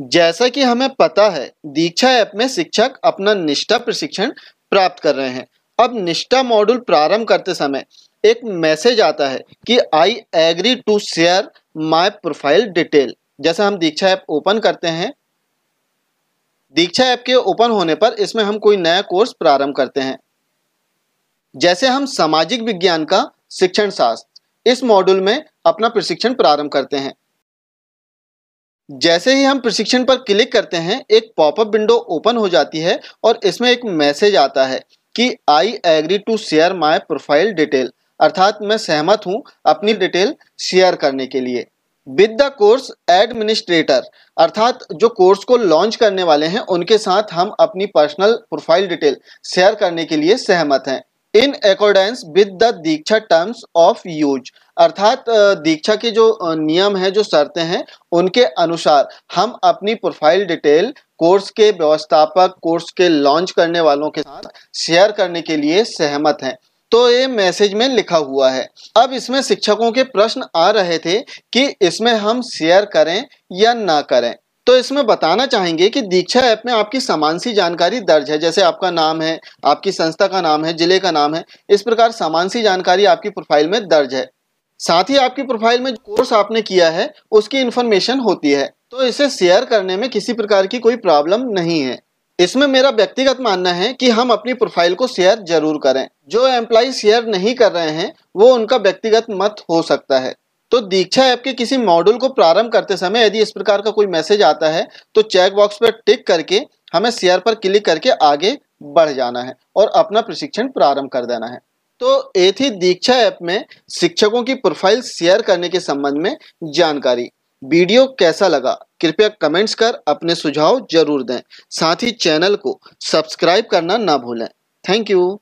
जैसा कि हमें पता है दीक्षा ऐप में शिक्षक अपना निष्ठा प्रशिक्षण प्राप्त कर रहे हैं अब निष्ठा मॉड्यूल प्रारंभ करते समय एक मैसेज आता है कि I agree to share my profile detail जैसा हम दीक्षा ऐप ओपन करते हैं दीक्षा ऐप के ओपन होने पर इसमें हम कोई नया कोर्स प्रारंभ करते हैं जैसे हम सामाजिक विज्ञान का शिक्षण शास्त्र इस मॉड्यूल में अपना प्रशिक्षण प्रारंभ करते हैं जैसे ही हम प्रशिक्षण पर क्लिक करते हैं एक पॉपअप विंडो ओपन हो जाती है और इसमें एक मैसेज आता है कि I agree to share my profile detail अर्थात मैं सहमत हूँ अपनी डिटेल शेयर करने के लिए विद द कोर्स एडमिनिस्ट्रेटर अर्थात जो कोर्स को लॉन्च करने वाले हैं उनके साथ हम अपनी पर्सनल प्रोफाइल डिटेल शेयर करने के लिए सहमत हैं in accordance with the Diksha terms of use अर्थात दीक्षा के जो नियम हैं जो शर्तें हैं उनके अनुसार हम अपनी प्रोफाइल डिटेल कोर्स के व्यवस्थापक कोर्स के लॉन्च करने वालों के साथ शेयर करने के लिए सहमत हैं तो ये मैसेज में लिखा हुआ है अब इसमें शिक्षकों के प्रश्न आ रहे थे कि इसमें हम शेयर करें या ना करें तो इसमें बताना चाहेंगे कि दीक्षा ऐप में आपकी समान सी जानकारी दर्ज है जैसे आपका नाम है आपकी संस्था का नाम है जिले का नाम है इस प्रकार समान सी जानकारी आपकी प्रोफाइल में दर्ज है साथ ही आपकी प्रोफाइल में कोर्स आपने किया है उसकी इन्फॉर्मेशन होती है तो इसे शेयर करने में किसी प्रकार की कोई प्रॉब्लम नहीं है इसमें मेरा व्यक्तिगत मानना है कि हम अपनी प्रोफाइल को शेयर जरूर करें जो एम्प्लॉय शेयर नहीं कर रहे हैं वो उनका व्यक्तिगत मत हो सकता है तो दीक्षा ऐप के किसी मॉड्यूल को प्रारंभ करते समय यदि इस प्रकार का कोई मैसेज आता है तो चेक बॉक्स पर टिक करके हमें शेयर पर क्लिक करके आगे बढ़ जाना है और अपना प्रशिक्षण प्रारंभ कर देना है तो ये थी दीक्षा ऐप में शिक्षकों की प्रोफाइल शेयर करने के संबंध में जानकारी वीडियो कैसा लगा कृपया कमेंट्स कर अपने सुझाव जरूर दें साथ ही चैनल को सब्सक्राइब करना ना भूलें थैंक यू